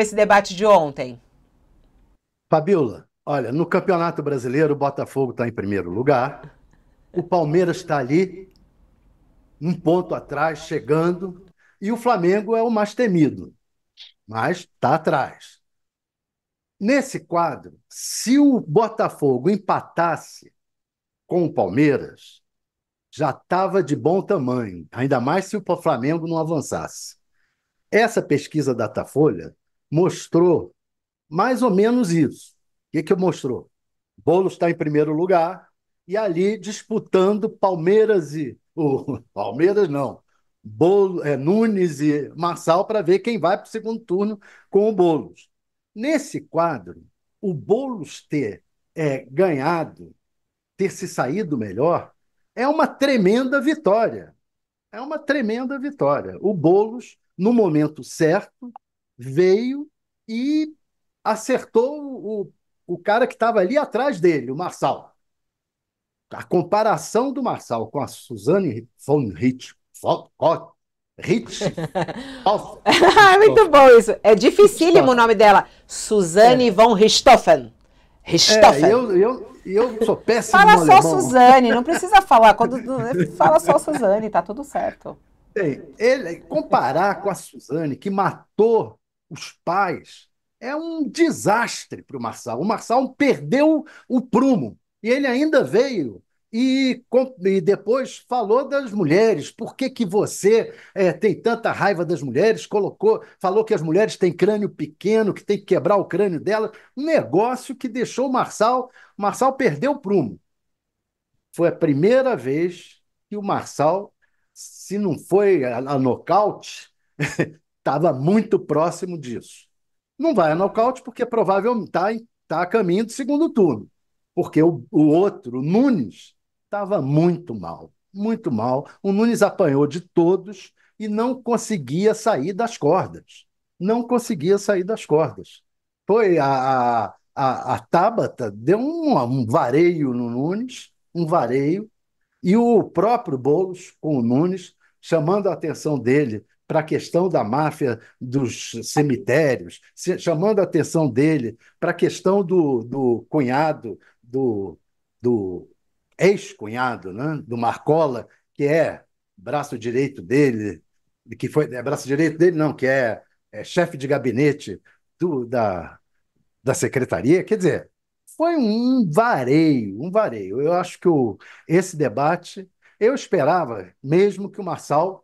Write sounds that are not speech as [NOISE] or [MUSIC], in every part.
esse debate de ontem? Fabiola, olha, no Campeonato Brasileiro, o Botafogo está em primeiro lugar, o Palmeiras está ali, um ponto atrás, chegando, e o Flamengo é o mais temido, mas está atrás. Nesse quadro, se o Botafogo empatasse com o Palmeiras, já estava de bom tamanho, ainda mais se o Flamengo não avançasse. Essa pesquisa Datafolha mostrou mais ou menos isso. O que, que mostrou? Boulos está em primeiro lugar e ali disputando Palmeiras e. O, [LAUGHS] Palmeiras não. Bolo, é, Nunes e Marçal para ver quem vai para o segundo turno com o Boulos. Nesse quadro, o Boulos ter é, ganhado, ter se saído melhor, é uma tremenda vitória. É uma tremenda vitória. O Boulos, no momento certo, veio e acertou o, o cara que estava ali atrás dele, o Marçal. A comparação do Marçal com a Suzane von Rich, von, Rich. [LAUGHS] [LAUGHS] Ah, muito bom isso. É dificílimo o nome dela. Suzane é. von Richthofen. Richthofen. É, eu, eu, eu sou péssimo Fala só alemão. Suzane, não precisa falar. Quando, [LAUGHS] fala só Suzane, tá tudo certo. Ele, comparar com a Suzane, que matou os pais, é um desastre para o Marçal. O Marçal perdeu o prumo e ele ainda veio e, e depois falou das mulheres. Por que, que você é, tem tanta raiva das mulheres? Colocou, falou que as mulheres têm crânio pequeno, que tem que quebrar o crânio delas. Um negócio que deixou o Marçal. O Marçal perdeu o prumo. Foi a primeira vez que o Marçal, se não foi a, a nocaute, [LAUGHS] estava muito próximo disso. Não vai a nocaute porque provavelmente está tá a caminho do segundo turno, porque o, o outro, o Nunes, estava muito mal, muito mal. O Nunes apanhou de todos e não conseguia sair das cordas. Não conseguia sair das cordas. Foi a, a, a, a Tabata deu um, um vareio no Nunes, um vareio, e o próprio Bolos com o Nunes chamando a atenção dele para a questão da máfia dos cemitérios, chamando a atenção dele para a questão do, do cunhado, do, do ex-cunhado, né? do Marcola, que é braço direito dele, que foi é braço direito dele, não, que é, é chefe de gabinete do, da, da secretaria. Quer dizer, foi um vareio, um vareio. Eu acho que o, esse debate, eu esperava mesmo que o Marçal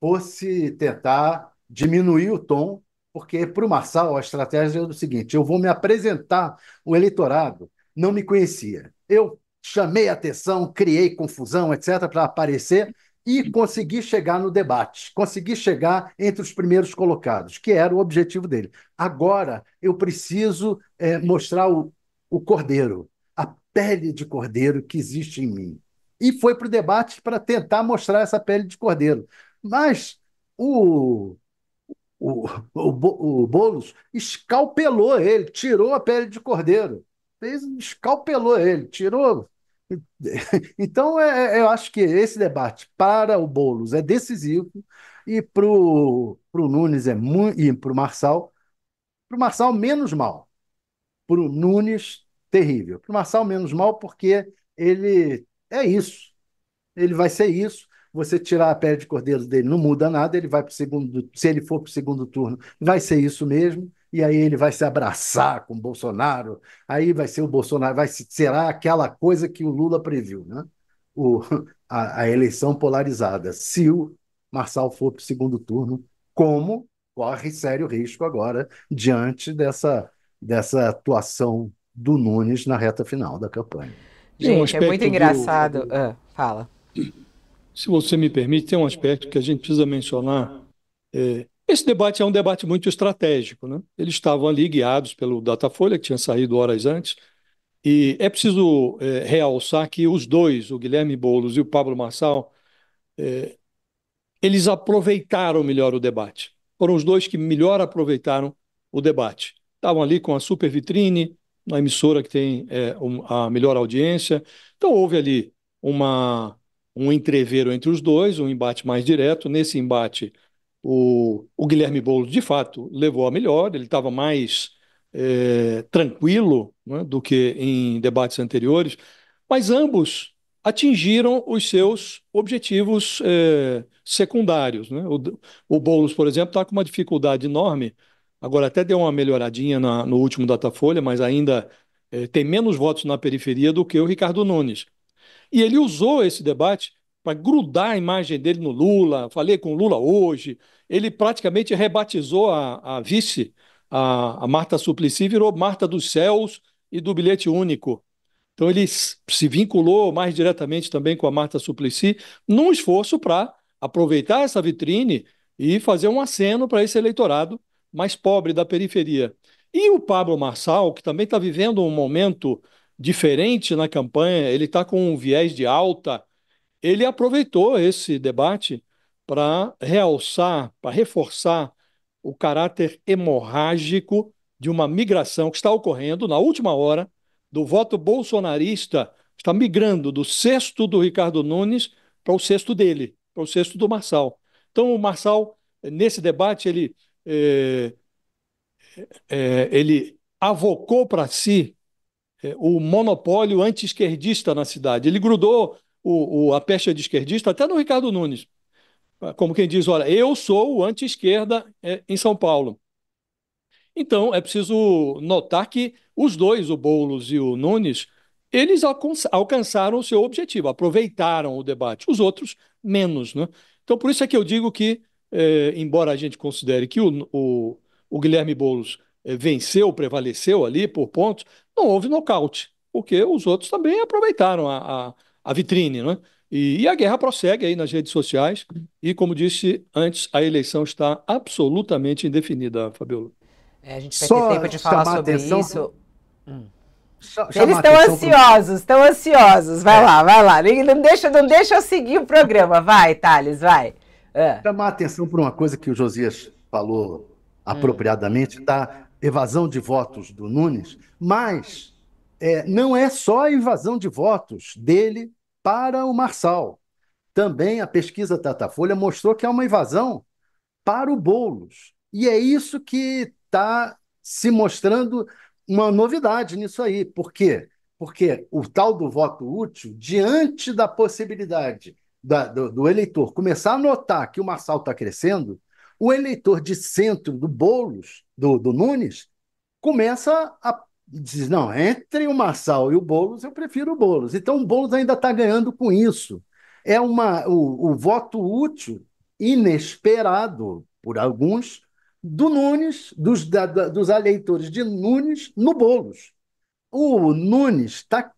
fosse tentar diminuir o tom, porque para o Marçal a estratégia era o seguinte: eu vou me apresentar, o eleitorado não me conhecia. Eu chamei atenção, criei confusão, etc., para aparecer e consegui chegar no debate, consegui chegar entre os primeiros colocados, que era o objetivo dele. Agora eu preciso é, mostrar o, o cordeiro, a pele de cordeiro que existe em mim. E foi para o debate para tentar mostrar essa pele de cordeiro. Mas o, o, o, o Boulos escalpelou ele, tirou a pele de cordeiro. Fez, escalpelou ele, tirou. Então, é, é eu acho que esse debate para o Boulos é decisivo e para o Nunes é muito, e para o Marçal, para o Marçal menos mal, para o Nunes terrível, para o Marçal menos mal porque ele é isso, ele vai ser isso você tirar a pele de cordeiro dele não muda nada, ele vai para o segundo, se ele for para o segundo turno, vai ser isso mesmo, e aí ele vai se abraçar com o Bolsonaro, aí vai ser o Bolsonaro, vai será aquela coisa que o Lula previu, né? O, [LAUGHS] a, a eleição polarizada. Se o Marçal for para o segundo turno, como corre sério risco agora diante dessa, dessa atuação do Nunes na reta final da campanha. Gente, é um é muito engraçado. Do... Ah, fala. [COUGHS] se você me permite, tem um aspecto que a gente precisa mencionar. É, esse debate é um debate muito estratégico. Né? Eles estavam ali guiados pelo Datafolha, que tinha saído horas antes, e é preciso é, realçar que os dois, o Guilherme Boulos e o Pablo Marçal, é, eles aproveitaram melhor o debate. Foram os dois que melhor aproveitaram o debate. Estavam ali com a super vitrine, na emissora que tem é, um, a melhor audiência. Então, houve ali uma um entreveiro entre os dois, um embate mais direto. Nesse embate, o, o Guilherme Boulos, de fato, levou a melhor, ele estava mais é, tranquilo né, do que em debates anteriores, mas ambos atingiram os seus objetivos é, secundários. Né? O, o Boulos, por exemplo, está com uma dificuldade enorme, agora até deu uma melhoradinha na, no último Datafolha, mas ainda é, tem menos votos na periferia do que o Ricardo Nunes. E ele usou esse debate para grudar a imagem dele no Lula. Falei com o Lula hoje. Ele praticamente rebatizou a, a vice, a, a Marta Suplicy, virou Marta dos Céus e do Bilhete Único. Então ele se vinculou mais diretamente também com a Marta Suplicy, num esforço para aproveitar essa vitrine e fazer um aceno para esse eleitorado mais pobre da periferia. E o Pablo Marçal, que também está vivendo um momento diferente na campanha, ele está com um viés de alta, ele aproveitou esse debate para realçar, para reforçar o caráter hemorrágico de uma migração que está ocorrendo na última hora do voto bolsonarista, está migrando do sexto do Ricardo Nunes para o sexto dele, para o sexto do Marçal. Então, o Marçal, nesse debate, ele, é, é, ele avocou para si é, o monopólio anti-esquerdista na cidade. Ele grudou o, o, a pecha de esquerdista até no Ricardo Nunes. Ah, como quem diz, olha, eu sou o anti-esquerda é, em São Paulo. Então, é preciso notar que os dois, o Boulos e o Nunes, eles alcançaram o seu objetivo, aproveitaram o debate. Os outros, menos. Né? Então, por isso é que eu digo que, é, embora a gente considere que o, o, o Guilherme Boulos eh, venceu, prevaleceu ali por pontos, não houve nocaute, porque os outros também aproveitaram a, a, a vitrine, né? E, e, a guerra prossegue aí nas redes sociais e, como disse antes, a eleição está absolutamente indefinida, Fabiola. É, a gente vai Só ter tempo de falar sobre atenção. isso. Hum. Eles estão ansiosos, estão pro... ansiosos. Vai é. lá, vai lá. Não deixa, não deixa eu seguir o programa. Vai, Thales, vai. É. Chamar a atenção por uma coisa que o Josias falou hum. apropriadamente, da tá? evasão de votos do Nunes, mas é, não é só a evasão de votos dele para o Marçal. Também a pesquisa Datafolha mostrou que há uma evasão para o Boulos. E é isso que está se mostrando uma novidade nisso aí. Por quê? Porque o tal do voto útil, diante da possibilidade da, do, do, eleitor começar a notar que o Marçal está crescendo, o eleitor de centro do Boulos, do, do Nunes, começa a dizer, não, entre o Marçal e o Boulos, eu prefiro o Boulos. Então o Boulos ainda está ganhando com isso. É uma, o, o voto útil, inesperado por alguns, do Nunes, dos, da, dos eleitores de Nunes, no Boulos. O Nunes está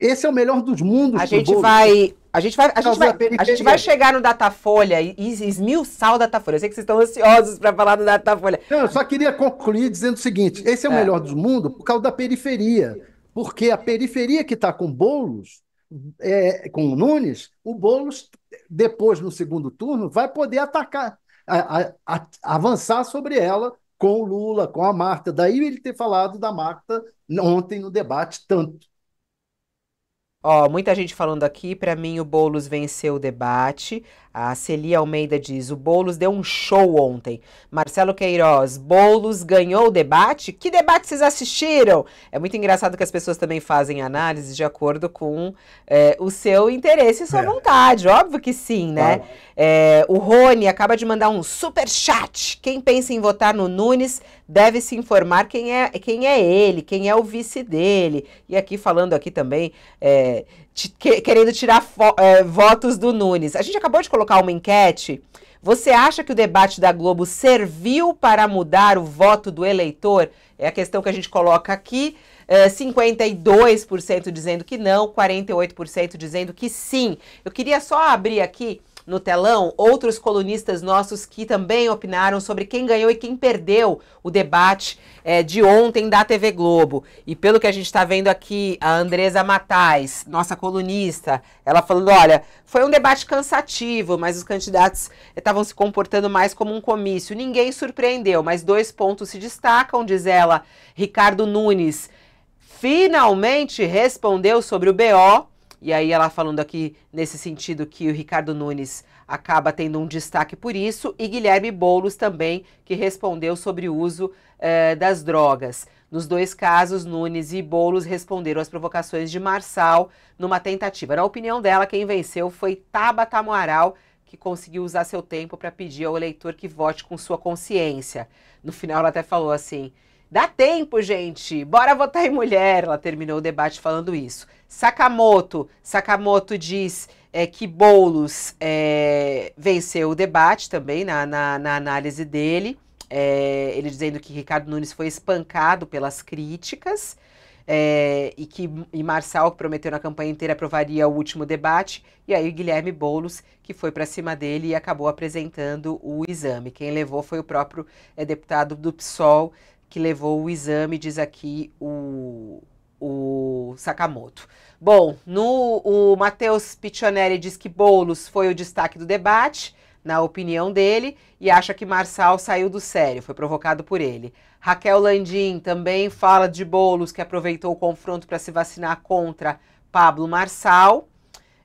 esse é o melhor dos mundos. A do gente vai. A gente vai, a gente vai, a gente vai chegar no Datafolha e esmiuçar o Datafolha. Eu sei que vocês estão ansiosos para falar do Datafolha. Não, eu só queria concluir dizendo o seguinte: esse é o é. melhor dos mundos por causa da periferia. Porque a periferia que está com Boulos, é, com o Nunes, o Boulos, depois no segundo turno, vai poder atacar, a, a, a, avançar sobre ela com o Lula, com a Marta. Daí ele ter falado da Marta ontem no debate tanto. Ó, muita gente falando aqui, para mim o Boulos venceu o debate. A Celia Almeida diz: "O Boulos deu um show ontem". Marcelo Queiroz: "Boulos ganhou o debate? Que debate vocês assistiram?". É muito engraçado que as pessoas também fazem análise de acordo com é, o seu interesse e sua é. vontade. Óbvio que sim, né? É. o Rony acaba de mandar um super chat. Quem pensa em votar no Nunes deve se informar quem é, quem é ele, quem é o vice dele. E aqui falando aqui também, é, querendo tirar é, votos do Nunes. A gente acabou de colocar uma enquete. Você acha que o debate da Globo serviu para mudar o voto do eleitor? É a questão que a gente coloca aqui. É, 52% dizendo que não, 48% dizendo que sim. Eu queria só abrir aqui no telão outros colunistas nossos que também opinaram sobre quem ganhou e quem perdeu o debate é, de ontem da TV Globo. E pelo que a gente está vendo aqui, a Andresa Matais, nossa colunista, ela falando: olha, foi um debate cansativo, mas os candidatos estavam eh, se comportando mais como um comício. Ninguém surpreendeu, mas dois pontos se destacam, diz ela, Ricardo Nunes finalmente respondeu sobre o BO e aí ela falando aqui nesse sentido que o Ricardo Nunes acaba tendo um destaque por isso, e Guilherme Boulos também, que respondeu sobre o uso eh, das drogas. Nos dois casos, Nunes e Boulos responderam às provocações de Marçal numa tentativa. Na opinião dela, quem venceu foi Tabata Amaral, que conseguiu usar seu tempo para pedir ao eleitor que vote com sua consciência. No final, ela até falou assim: Dá tempo, gente. Bora votar em mulher. Ela terminou o debate falando isso. Sakamoto. Sakamoto diz é, que Boulos é, venceu o debate também na, na, na análise dele. É, ele dizendo que Ricardo Nunes foi espancado pelas críticas. É, e que e Marçal, que prometeu na campanha inteira, aprovaria o último debate, e aí Guilherme Boulos, que foi para cima dele e acabou apresentando o exame. Quem levou foi o próprio é, deputado do PSOL, que levou o exame, diz aqui o, o Sakamoto. Bom, no, o Matheus Piccionelli diz que Boulos foi o destaque do debate, na opinião dele, e acha que Marçal saiu do sério, foi provocado por ele. Raquel Landim também fala de Boulos, que aproveitou o confronto para se vacinar contra Pablo Marçal.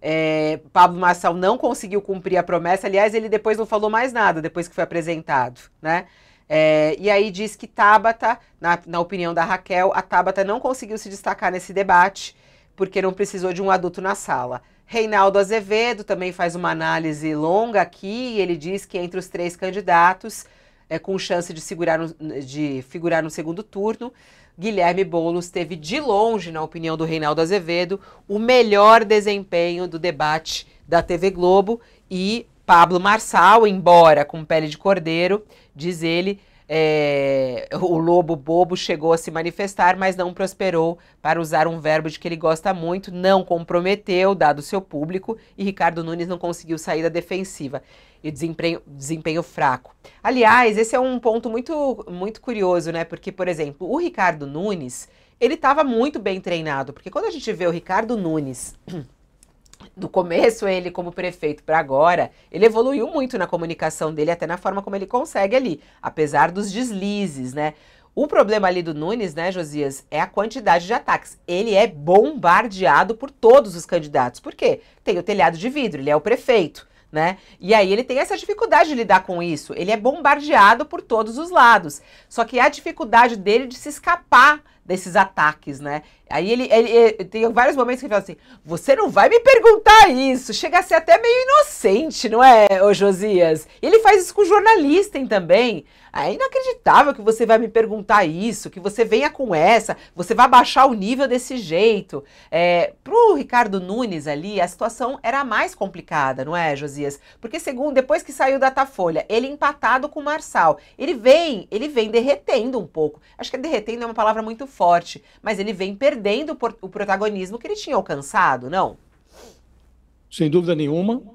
É, Pablo Marçal não conseguiu cumprir a promessa, aliás, ele depois não falou mais nada depois que foi apresentado, né? É, e aí diz que Tabata, na, na opinião da Raquel, a Tabata não conseguiu se destacar nesse debate porque não precisou de um adulto na sala. Reinaldo Azevedo também faz uma análise longa aqui e ele diz que entre os três candidatos, é, com chance de, segurar no, de figurar no segundo turno, Guilherme Boulos teve de longe, na opinião do Reinaldo Azevedo, o melhor desempenho do debate da TV Globo e Pablo Marçal, embora com pele de cordeiro, diz ele, é, o lobo bobo chegou a se manifestar, mas não prosperou, para usar um verbo de que ele gosta muito, não comprometeu, dado seu público, e Ricardo Nunes não conseguiu sair da defensiva. E desempenho, desempenho fraco. Aliás, esse é um ponto muito, muito curioso, né? Porque, por exemplo, o Ricardo Nunes, ele estava muito bem treinado, porque quando a gente vê o Ricardo Nunes do começo ele como prefeito para agora, ele evoluiu muito na comunicação dele, até na forma como ele consegue ali, apesar dos deslizes, né? O problema ali do Nunes, né, Josias, é a quantidade de ataques. Ele é bombardeado por todos os candidatos. Por quê? Tem o telhado de vidro, ele é o prefeito. Né? E aí ele tem essa dificuldade de lidar com isso. Ele é bombardeado por todos os lados. Só que a dificuldade dele de se escapar desses ataques, né? Aí ele, ele, ele, tem vários momentos que ele fala assim: você não vai me perguntar isso. Chega a ser até meio inocente, não é, ô Josias? E ele faz isso com jornalistas também. É inacreditável que você vai me perguntar isso, que você venha com essa, você vai baixar o nível desse jeito. É, pro Ricardo Nunes ali, a situação era mais complicada, não é, Josias? Porque segundo, depois que saiu da Tafolha, ele empatado com o Marçal, ele vem, ele vem derretendo um pouco. Acho que derretendo é uma palavra muito forte, mas ele vem perdendo o protagonismo que ele tinha alcançado, não? Sem dúvida nenhuma.